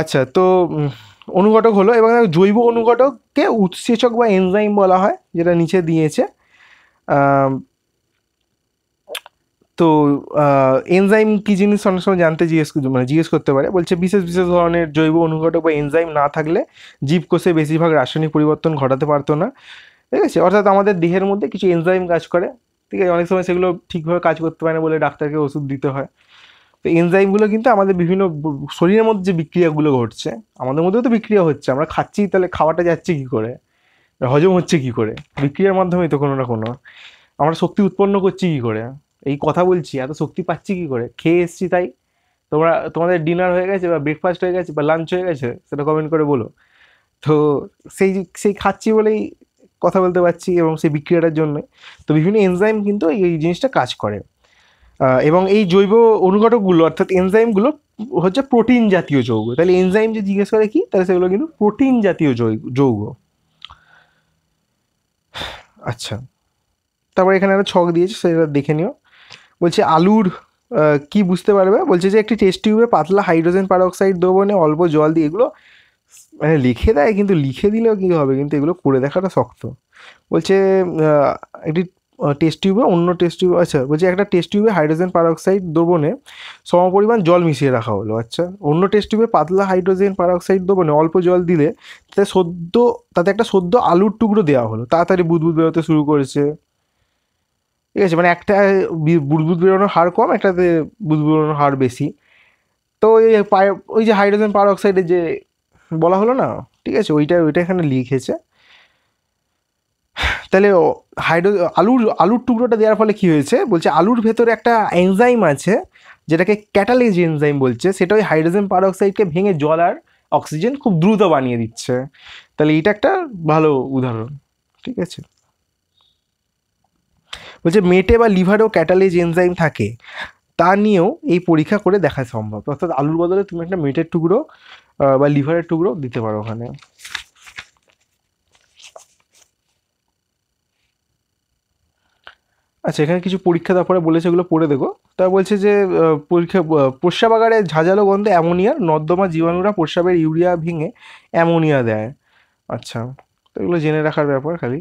আচ্ছা তো অনুঘটক হলো এবং জৈব অনুঘটককে উৎসেচক বা এনজাইম বলা হয় যেটা নিচে দিয়েছে তো এনজাইম কী জিনিস অনেক সময় জানতে জিজ্ঞেস মানে জিজ্ঞেস করতে পারে বলছে বিশেষ বিশেষ ধরনের জৈব অনুঘটক বা এনজাইম না থাকলে জীবকোষে বেশিরভাগ রাসায়নিক পরিবর্তন ঘটাতে পারতো না ঠিক আছে অর্থাৎ আমাদের দেহের মধ্যে কিছু এনজাইম কাজ করে ঠিক আছে অনেক সময় সেগুলো ঠিকভাবে কাজ করতে পারে না বলে ডাক্তারকে ওষুধ দিতে হয় তো এনজাইমগুলো কিন্তু আমাদের বিভিন্ন শরীরের মধ্যে যে বিক্রিয়াগুলো ঘটছে আমাদের মধ্যেও তো বিক্রিয়া হচ্ছে আমরা খাচ্ছি তাহলে খাওয়াটা যাচ্ছে কি করে হজম হচ্ছে কি করে বিক্রিয়ার মাধ্যমেই তো কোনো না কোনো আমরা শক্তি উৎপন্ন করছি কি করে এই কথা বলছি এত শক্তি পাচ্ছি কি করে খেয়ে এসছি তাই তোমরা তোমাদের ডিনার হয়ে গেছে বা ব্রেকফাস্ট হয়ে গেছে বা লাঞ্চ হয়ে গেছে সেটা কমেন্ট করে বলো তো সেই সেই খাচ্ছি বলেই কথা বলতে পারছি এবং সেই বিক্রিয়াটার জন্য তো বিভিন্ন এনজাইম কিন্তু এই জিনিসটা কাজ করে এবং এই জৈব অনুঘটকগুলো অর্থাৎ এনজাইমগুলো হচ্ছে প্রোটিন জাতীয় যৌগ তাহলে এনজাইম যে জিজ্ঞেস করে কি তাহলে সেগুলো কিন্তু প্রোটিন জাতীয় যৌগ আচ্ছা তারপর এখানে একটা ছক দিয়েছে সেটা দেখে নিও বলছে আলুর কি বুঝতে পারবে বলছে যে একটি টেস্ট টিউবে পাতলা হাইড্রোজেন পারঅক্সাইড দ্রবণে অল্প জল দিয়ে এগুলো মানে লিখে দেয় কিন্তু লিখে দিলেও কী হবে কিন্তু এগুলো করে দেখাটা শক্ত বলছে একটি টেস্ট টিউবে অন্য টেস্ট টিউবে আচ্ছা বলছি একটা টেস্ট টিউবে হাইড্রোজেন পারঅক্সাইড দ্রবণে সমপরিমাণ জল মিশিয়ে রাখা হলো আচ্ছা অন্য টেস্ট টিউবে পাতলা হাইড্রোজেন পারঅক্সাইড দ্রবণে অল্প জল দিলে তাতে সদ্য তাতে একটা সদ্য আলুর টুকরো দেওয়া হলো তাড়াতাড়ি বুদবুদ বেরোতে শুরু করেছে ঠিক আছে মানে একটা বুদবুদ বেরোনোর হার কম একটাতে বুদবুদ বেরোনোর হার বেশি তো ওই ওই যে হাইড্রোজেন পারঅক্সাইডের যে বলা হলো না ঠিক আছে ওইটা ওইটা এখানে লিখেছে তাহলে হাইড্রো আলুর আলুর টুকরোটা দেওয়ার ফলে কি হয়েছে বলছে আলুর ভেতরে একটা এনজাইম আছে যেটাকে ক্যাটালেজ এনজাইম বলছে সেটা ওই হাইড্রোজেন পারঅক্সাইডকে ভেঙে জল আর অক্সিজেন খুব দ্রুত বানিয়ে দিচ্ছে তাহলে এটা একটা ভালো উদাহরণ ঠিক আছে বলছে মেটে বা লিভারেও ক্যাটালেজ এনজাইম থাকে তা নিয়েও এই পরীক্ষা করে দেখা সম্ভব অর্থাৎ আলুর বদলে তুমি একটা মেটের টুকরো বা লিভারের টুকরো দিতে পারো ওখানে আচ্ছা এখানে কিছু পরীক্ষা তারপরে বলেছে ওগুলো পড়ে দেখো তা বলছে যে পরীক্ষা পোষ্যাবাগারে ঝাঁঝালো গন্ধে অ্যামোনিয়ার নর্দমা জীবাণুরা প্রস্রাবের ইউরিয়া ভেঙে অ্যামোনিয়া দেয় আচ্ছা তো এগুলো জেনে রাখার ব্যাপার খালি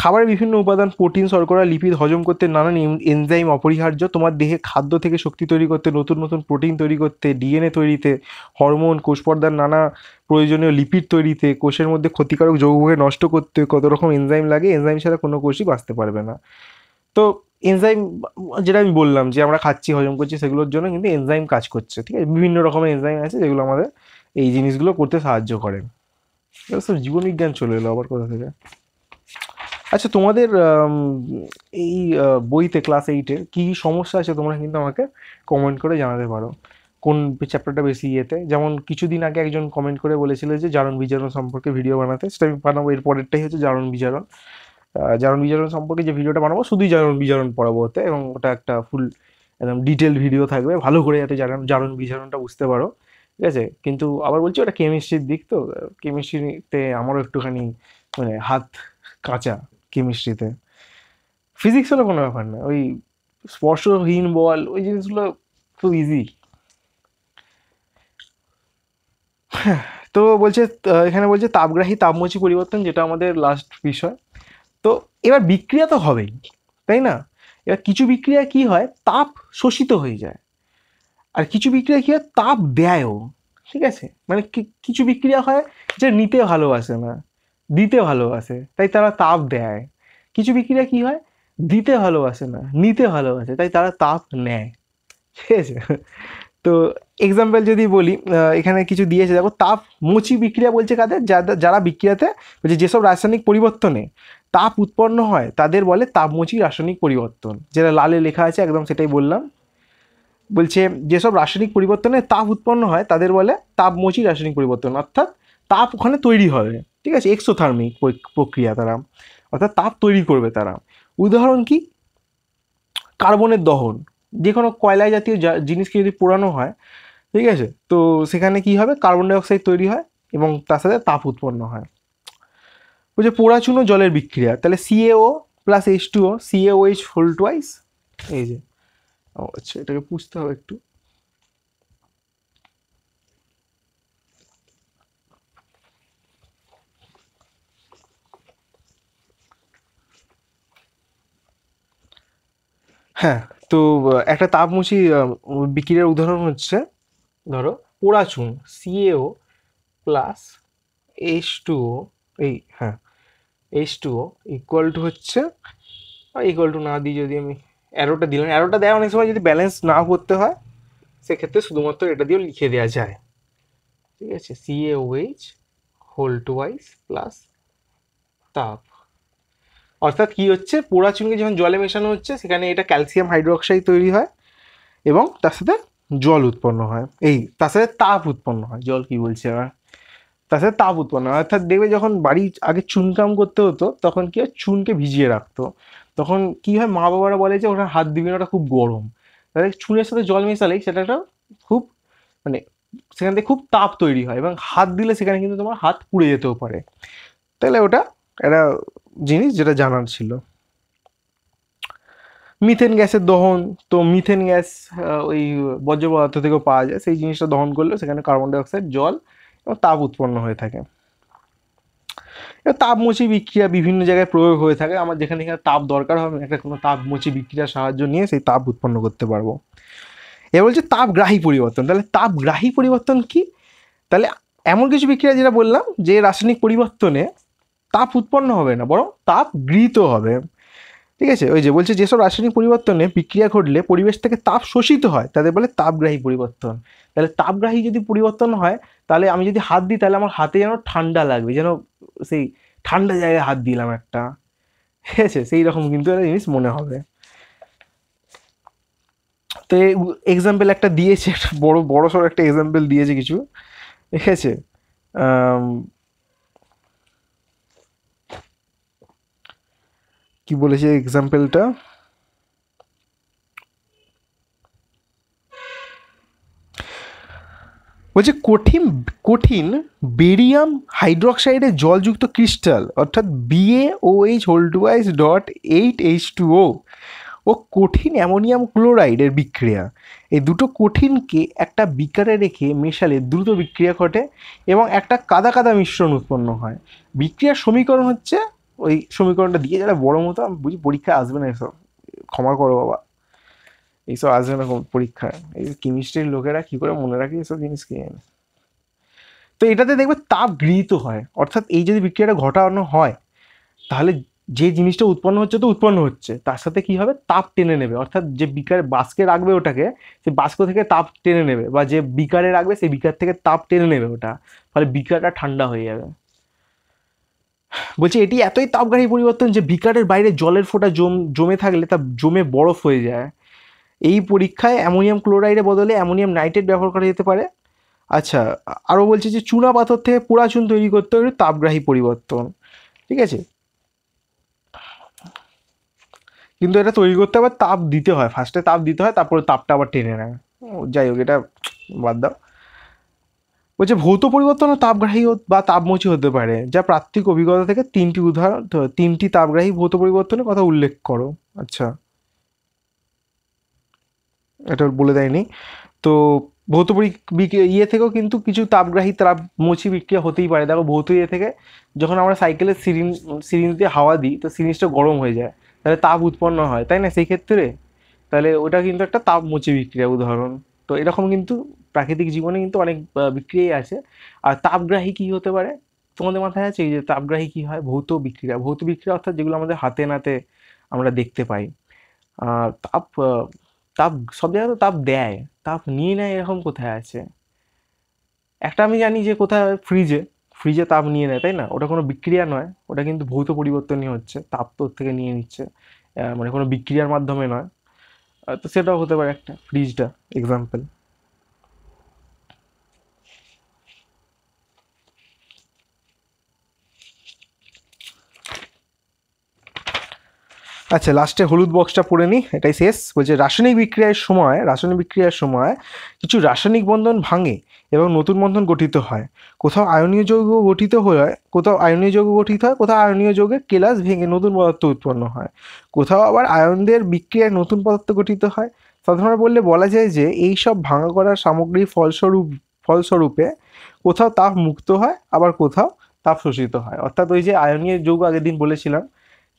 খাবারের বিভিন্ন উপাদান প্রোটিন শর্করা লিপিড হজম করতে নানান এনজাইম অপরিহার্য তোমার দেহে খাদ্য থেকে শক্তি তৈরি করতে নতুন নতুন প্রোটিন তৈরি করতে ডিএনএ তৈরিতে হরমোন কোষপর্দার নানা প্রয়োজনীয় লিপিড তৈরিতে কোষের মধ্যে ক্ষতিকারক যৌগকে নষ্ট করতে কত রকম এনজাইম লাগে এনজাইম ছাড়া কোনো কোষই বাঁচতে পারবে না তো এনজাইম যেটা আমি বললাম যে আমরা খাচ্ছি হজম করছি সেগুলোর জন্য কিন্তু এনজাইম কাজ করছে ঠিক আছে বিভিন্ন রকমের এনজাইম আছে যেগুলো আমাদের এই জিনিসগুলো করতে সাহায্য করে সব জীবনবিজ্ঞান চলে এলো আবার কোথা থেকে আচ্ছা তোমাদের এই বইতে ক্লাস এইটে কী সমস্যা আছে তোমরা কিন্তু আমাকে কমেন্ট করে জানাতে পারো কোন চ্যাপ্টারটা বেশি ইয়েতে যেমন কিছুদিন আগে একজন কমেন্ট করে বলেছিল যে জারণ বিজারণ সম্পর্কে ভিডিও বানাতে সেটা আমি বানাবো এর পরেরটাই হচ্ছে জারণ বিজারণ জারণ বিজারণ সম্পর্কে যে ভিডিওটা বানাবো শুধুই জারণ বিজারণ পড়াবো হতে এবং ওটা একটা ফুল একদম ডিটেল ভিডিও থাকবে ভালো করে যাতে জারণ জারণ বিজারণটা বুঝতে পারো ঠিক আছে কিন্তু আবার বলছি ওটা কেমিস্ট্রির দিক তো কেমিস্ট্রিতে আমারও একটুখানি মানে হাত কাঁচা কেমিস্ট্রিতে ফিজিক্স হলো কোনো ব্যাপার না ওই স্পর্শহীন বল ওই জিনিসগুলো খুব ইজি তো বলছে এখানে বলছে তাপগ্রাহী তাপমোচী পরিবর্তন যেটা আমাদের লাস্ট বিষয় তো এবার বিক্রিয়া তো হবেই তাই না এবার কিছু বিক্রিয়া কি হয় তাপ শোষিত হয়ে যায় আর কিছু বিক্রিয়া কী হয় তাপ দেয়ও ঠিক আছে মানে কিছু বিক্রিয়া হয় যে নিতে ভালোবাসে না দিতে ভালোবাসে তাই তারা তাপ দেয় কিছু বিক্রিয়া কি হয় দিতে ভালোবাসে না নিতে ভালোবাসে তাই তারা তাপ নেয় ঠিক আছে তো এক্সাম্পল যদি বলি এখানে কিছু দিয়েছে দেখো তাপ মুচি বিক্রিয়া বলছে কাদের যারা বিক্রিয়াতে বলছে যেসব রাসায়নিক পরিবর্তনে তাপ উৎপন্ন হয় তাদের বলে তাপমুচি রাসায়নিক পরিবর্তন যেটা লালে লেখা আছে একদম সেটাই বললাম বলছে যেসব রাসায়নিক পরিবর্তনে তাপ উৎপন্ন হয় তাদের বলে তাপমুচি রাসায়নিক পরিবর্তন অর্থাৎ তাপ ওখানে তৈরি হবে ঠিক আছে এক্সোথার্মিক প্রক্রিয়া তারা অর্থাৎ তাপ তৈরি করবে তারা উদাহরণ কি কার্বনের দহন যে কোনো কয়লা জাতীয় জিনিসকে যদি পোড়ানো হয় ঠিক আছে তো সেখানে কি হবে কার্বন ডাইঅক্সাইড তৈরি হয় এবং তার সাথে তাপ উৎপন্ন হয় বলছে পোড়াচুনো জলের বিক্রিয়া তাহলে CAO plus H two O CAO H whole twice এই যে ও আচ্ছা এটাকে পুষতে হবে একটু হ্যাঁ তো একটা তাপমুচি বিক্রিয়ার উদাহরণ হচ্ছে ধরো পোড়াচুন সিএও প্লাস এইচ টু এই হ্যাঁ এইচ টু ইকুয়াল টু হচ্ছে ইকুয়াল টু না দিই যদি আমি অ্যারোটা দিলাম অ্যারোটা দেওয়া অনেক সময় যদি ব্যালেন্স না করতে হয় সেক্ষেত্রে শুধুমাত্র এটা দিয়েও লিখে দেওয়া যায় ঠিক আছে ওয়েজ হোল টু ওয়াইজ প্লাস তাপ অর্থাৎ কি হচ্ছে পোড়া চুনকে যখন জলে মেশানো হচ্ছে সেখানে এটা ক্যালসিয়াম হাইড্রোক্সাইড তৈরি হয় এবং তার সাথে জল উৎপন্ন হয় এই তার সাথে তাপ উৎপন্ন হয় জল কি বলছি আমার তার সাথে তাপ উৎপন্ন হয় অর্থাৎ দেখবে যখন বাড়ি আগে চুনকাম করতে হতো তখন কি হয় চুনকে ভিজিয়ে রাখতো তখন কি হয় মা বাবারা বলে যে ওটা হাত দিবি ওটা খুব গরম তাহলে চুনের সাথে জল মেশালেই সেটা একটা খুব মানে সেখান থেকে খুব তাপ তৈরি হয় এবং হাত দিলে সেখানে কিন্তু তোমার হাত পুড়ে যেতেও পারে তাহলে ওটা একটা জিনিস যেটা জানার ছিল মিথেন গ্যাসের দহন তো মিথেন গ্যাস ওই বর্জ্য পদার্থ থেকেও পাওয়া যায় সেই জিনিসটা দহন করলে সেখানে কার্বন ডাইঅক্সাইড জল এবং তাপ উৎপন্ন হয়ে থাকে তাপমোচী বিক্রিয়া বিভিন্ন জায়গায় প্রয়োগ হয়ে থাকে আমার যেখানে এখানে তাপ দরকার হবে একটা কোনো তাপমোচী বিক্রিয়ার সাহায্য নিয়ে সেই তাপ উৎপন্ন করতে পারবো এ বলছে তাপগ্রাহী পরিবর্তন তাহলে তাপগ্রাহী পরিবর্তন কি তাহলে এমন কিছু বিক্রিয়া যেটা বললাম যে রাসায়নিক পরিবর্তনে তাপ উৎপন্ন হবে না বরং তাপ গৃহীত হবে ঠিক আছে ওই যে বলছে যেসব রাসায়নিক পরিবর্তনে বিক্রিয়া ঘটলে পরিবেশ থেকে তাপ শোষিত হয় তাদের বলে তাপগ্রাহী পরিবর্তন তাহলে তাপগ্রাহী যদি পরিবর্তন হয় তাহলে আমি যদি হাত দিই তাহলে আমার হাতে যেন ঠান্ডা লাগবে যেন সেই ঠান্ডা জায়গায় হাত দিলাম একটা ঠিক আছে সেই রকম কিন্তু একটা জিনিস মনে হবে তো এক্সাম্পল একটা দিয়েছে একটা বড় বড়সড় একটা এক্সাম্পল দিয়েছে কিছু ঠিক আছে কি বলেছে এক্সাম্পলটা বলছে কঠিন কঠিন বেরিয়াম হাইড্রক্সাইডের জলযুক্ত ক্রিস্টাল অর্থাৎ BA O H whole twice dot eight H two O ও কঠিন অ্যামোনিয়াম ক্লোরাইডের বিক্রিয়া এই দুটো কঠিনকে একটা বিকারে রেখে মেশালে দ্রুত বিক্রিয়া ঘটে এবং একটা কাদা কাদা মিশ্রণ উৎপন্ন হয় বিক্রিয়ার সমীকরণ হচ্ছে ওই সমীকরণটা দিয়ে যারা বড় মতো আমি বুঝি পরীক্ষা আসবে না এসব ক্ষমা করো বাবা এইসব আসবে না পরীক্ষায় এই কেমিস্ট্রির লোকেরা কী করে মনে রাখে এসব জিনিস কে জানে তো এটাতে দেখবে তাপ গৃহীত হয় অর্থাৎ এই যদি বিক্রিয়াটা ঘটানো হয় তাহলে যে জিনিসটা উৎপন্ন হচ্ছে তো উৎপন্ন হচ্ছে তার সাথে কি হবে তাপ টেনে নেবে অর্থাৎ যে বিকার বাস্কে রাখবে ওটাকে সে বাস্ক থেকে তাপ টেনে নেবে বা যে বিকারে রাখবে সেই বিকার থেকে তাপ টেনে নেবে ওটা ফলে বিকারটা ঠান্ডা হয়ে যাবে বলছে এটি এতই তাপগাড়ি পরিবর্তন যে বিকারের বাইরে জলের ফোঁটা জম জমে থাকলে তা জমে বরফ হয়ে যায় এই পরীক্ষায় অ্যামোনিয়াম ক্লোরাইডের বদলে অ্যামোনিয়াম নাইট্রেট ব্যবহার করা যেতে পারে আচ্ছা আরও বলছে যে চুনা পাথর থেকে পোড়া চুন তৈরি করতে হবে তাপগ্রাহী পরিবর্তন ঠিক আছে কিন্তু এটা তৈরি করতে আবার তাপ দিতে হয় ফার্স্টে তাপ দিতে হয় তারপরে তাপটা আবার টেনে নেয় যাই হোক এটা বাদ দাও বলছে ভৌত পরিবর্তন তাপগ্রাহী বা তাপমোচি হতে পারে যা প্রাত্যিক অভিজ্ঞতা থেকে তিনটি উদাহরণ তিনটি তাপগ্রাহী ভৌত পরিবর্তনের কথা উল্লেখ করো আচ্ছা এটা বলে দেয়নি তো ভৌত ইয়ে থেকেও কিন্তু কিছু তাপগ্রাহী মুছি বিক্রিয়া হতেই পারে দেখো ভৌত ইয়ে থেকে যখন আমরা সাইকেলের সিরিন সিরিঞ্জ দিয়ে হাওয়া দিই তো সিরিজটা গরম হয়ে যায় তাহলে তাপ উৎপন্ন হয় তাই না সেই ক্ষেত্রে তাহলে ওটা কিন্তু একটা মুছি বিক্রিয়া উদাহরণ তো এরকম কিন্তু প্রাকৃতিক জীবনে কিন্তু অনেক বিক্রিয়াই আছে আর তাপগ্রাহী কী হতে পারে তোমাদের মাথায় আছে এই যে তাপগ্রাহী কী হয় ভৌত বিক্রিয়া ভৌত বিক্রিয়া অর্থাৎ যেগুলো আমাদের হাতে নাতে আমরা দেখতে পাই তাপ তাপ সব জায়গায় তো তাপ দেয় তাপ নিয়ে নেয় এরকম কোথায় আছে একটা আমি জানি যে কোথায় ফ্রিজে ফ্রিজে তাপ নিয়ে নেয় তাই না ওটা কোনো বিক্রিয়া নয় ওটা কিন্তু ভৌত পরিবর্তনই হচ্ছে তাপ তোর থেকে নিয়ে নিচ্ছে মানে কোনো বিক্রিয়ার মাধ্যমে নয় তো সেটাও হতে পারে একটা ফ্রিজটা এক্সাম্পল আচ্ছা লাস্টে হলুদ বক্সটা পড়ে নিই এটাই শেষ বলছে রাসায়নিক বিক্রিয়ার সময় রাসায়নিক বিক্রিয়ার সময় কিছু রাসায়নিক বন্ধন ভাঙে এবং নতুন বন্ধন গঠিত হয় কোথাও আয়নীয় যৌগ গঠিত হয় কোথাও আয়নীয় যৌগ গঠিত হয় কোথাও আয়নীয় যৌগে কেলাস ভেঙে নতুন পদার্থ উৎপন্ন হয় কোথাও আবার আয়নদের বিক্রিয়ায় নতুন পদার্থ গঠিত হয় সাধারণ বললে বলা যায় যে এই সব ভাঙা করার সামগ্রী ফলস্বরূপ ফলস্বরূপে কোথাও তাপ মুক্ত হয় আবার কোথাও তাপ শোষিত হয় অর্থাৎ ওই যে আয়নীয় যৌগ আগের দিন বলেছিলাম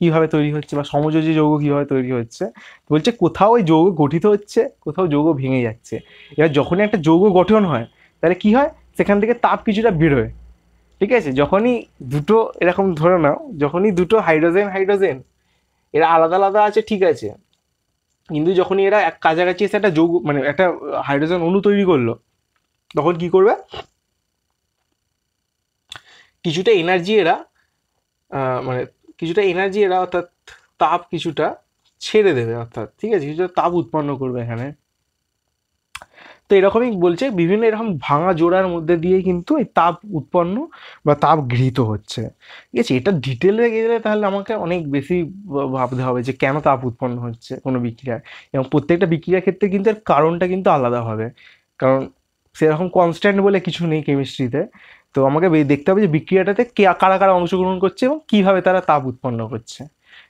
কিভাবে তৈরি হচ্ছে বা সমযোজী যৌগ কিভাবে তৈরি হচ্ছে বলছে কোথাও ওই যৌগ গঠিত হচ্ছে কোথাও যৌগ ভেঙে যাচ্ছে এবার যখনই একটা যৌগ গঠন হয় তাহলে কি হয় সেখান থেকে তাপ কিছুটা বেরোয় ঠিক আছে যখনই দুটো এরকম ধরে নাও যখনই দুটো হাইড্রোজেন হাইড্রোজেন এরা আলাদা আলাদা আছে ঠিক আছে কিন্তু যখনই এরা এক কাছাকাছি এসে একটা যৌগ মানে একটা হাইড্রোজেন অণু তৈরি করলো তখন কি করবে কিছুটা এনার্জি এরা মানে কিছুটা এনার্জি এরা অর্থাৎ তাপ কিছুটা ছেড়ে দেবে অর্থাৎ ঠিক আছে কিছুটা তাপ উৎপন্ন করবে এখানে তো এরকমই বলছে বিভিন্ন এরকম ভাঙা জোড়ার মধ্যে দিয়ে কিন্তু এই তাপ উৎপন্ন বা তাপ গৃহীত হচ্ছে ঠিক আছে এটা ডিটেলে গেলে তাহলে আমাকে অনেক বেশি ভাবতে হবে যে কেন তাপ উৎপন্ন হচ্ছে কোনো বিক্রিয়ায় এবং প্রত্যেকটা বিক্রিয়ার ক্ষেত্রে কিন্তু এর কারণটা কিন্তু আলাদা হবে কারণ সেরকম কনস্ট্যান্ট বলে কিছু নেই কেমিস্ট্রিতে তো আমাকে দেখতে হবে যে বিক্রিয়াটাতে কে কারা কারা অংশগ্রহণ করছে এবং কীভাবে তারা তাপ উৎপন্ন করছে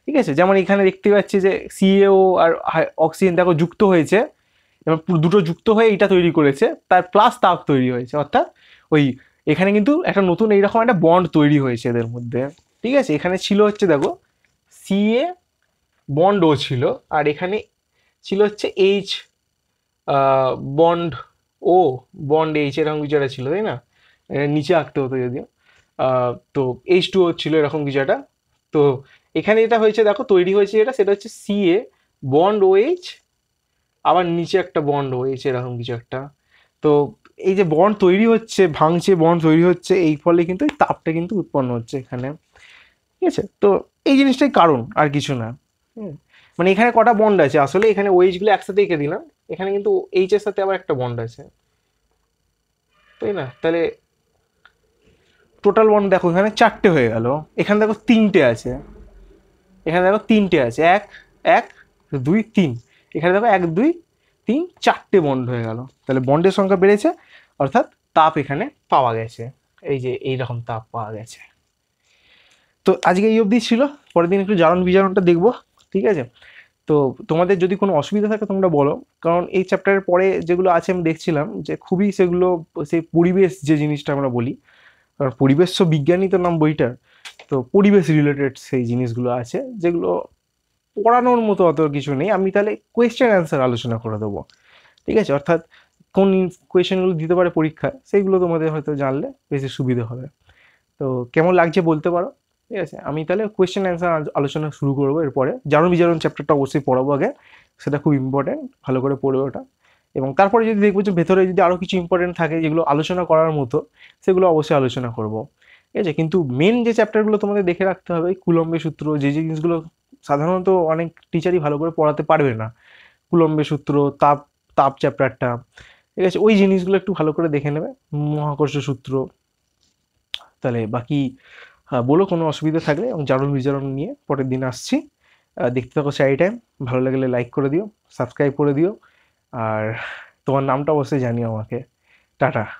ঠিক আছে যেমন এখানে দেখতে পাচ্ছি যে সিএও আর অক্সিজেন দেখো যুক্ত হয়েছে এবং দুটো যুক্ত হয়ে এটা তৈরি করেছে তার প্লাস তাপ তৈরি হয়েছে অর্থাৎ ওই এখানে কিন্তু একটা নতুন এইরকম একটা বন্ড তৈরি হয়েছে এদের মধ্যে ঠিক আছে এখানে ছিল হচ্ছে দেখো সিএ বন্ড ও ছিল আর এখানে ছিল হচ্ছে H bond O bond H এরকম কিছু ছিল তাই না নিচে আঁকতে হতো যদিও তো এইচ টু ছিল এরকম কিছু একটা তো এখানে এটা হয়েছে দেখো তৈরি হয়েছে যেটা সেটা হচ্ছে C A bond O H আবার নিচে একটা বন্ড এইচ এরকম কিছু একটা তো এই যে বন্ড তৈরি হচ্ছে ভাঙছে বন্ড তৈরি হচ্ছে এই ফলে কিন্তু এই তাপটা কিন্তু উৎপন্ন হচ্ছে এখানে ঠিক আছে তো এই জিনিসটাই কারণ আর কিছু না মানে এখানে কটা বন্ড আছে আসলে এখানে ওয়েজগুলো একসাথে এঁকে দিলাম এখানে কিন্তু এইচের সাথে আবার একটা বন্ড আছে তাই না তাহলে টোটাল বন্ড দেখো এখানে চারটে হয়ে গেল এখানে দেখো তিনটে আছে এখানে দেখো তিনটে আছে এক এক দুই তিন এখানে দেখো এক দুই তিন চারটে বন্ড হয়ে গেল তাহলে বন্ডের সংখ্যা বেড়েছে অর্থাৎ তাপ এখানে পাওয়া গেছে এই যে এই রকম তাপ পাওয়া গেছে তো আজকে এই অবধি ছিল পরের দিন একটু জারণ বিজারণটা দেখব ঠিক আছে তো তোমাদের যদি কোনো অসুবিধা থাকে তোমরা বলো কারণ এই চ্যাপ্টারের পরে যেগুলো আছে আমি দেখছিলাম যে খুবই সেগুলো সেই পরিবেশ যে জিনিসটা আমরা বলি কারণ পরিবেশ বিজ্ঞানী তো নাম বইটার তো পরিবেশ রিলেটেড সেই জিনিসগুলো আছে যেগুলো পড়ানোর মতো অত কিছু নেই আমি তাহলে কোয়েশ্চেন অ্যান্সার আলোচনা করে দেবো ঠিক আছে অর্থাৎ কোন কোয়েশ্চেনগুলো দিতে পারে পরীক্ষা সেইগুলো তোমাদের হয়তো জানলে বেশি সুবিধে হবে তো কেমন লাগছে বলতে পারো ঠিক আছে আমি তাহলে কোয়েশ্চেন অ্যান্সার আলোচনা শুরু করবো এরপরে জারণ বিজারণ চ্যাপ্টারটা অবশ্যই পড়াবো আগে সেটা খুব ইম্পর্ট্যান্ট ভালো করে পড়বে ওটা এবং তারপরে যদি দেখবো যে ভেতরে যদি আরও কিছু ইম্পর্টেন্ট থাকে যেগুলো আলোচনা করার মতো সেগুলো অবশ্যই আলোচনা করব ঠিক আছে কিন্তু মেন যে চ্যাপ্টারগুলো তোমাদের দেখে রাখতে হবে কুলম্বে সূত্র যে যে জিনিসগুলো সাধারণত অনেক টিচারই ভালো করে পড়াতে পারবে না কুলম্বে সূত্র তাপ তাপ চ্যাপ্টারটা ঠিক আছে ওই জিনিসগুলো একটু ভালো করে দেখে নেবে মহাকর্ষ সূত্র তাহলে বাকি বলো কোনো অসুবিধা থাকলে এবং জারণ বিজারণ নিয়ে পরের দিন আসছি দেখতে থাকো চাই টাইম ভালো লাগলে লাইক করে দিও সাবস্ক্রাইব করে দিও আর তোমার নামটা অবশ্যই জানিও আমাকে টাটা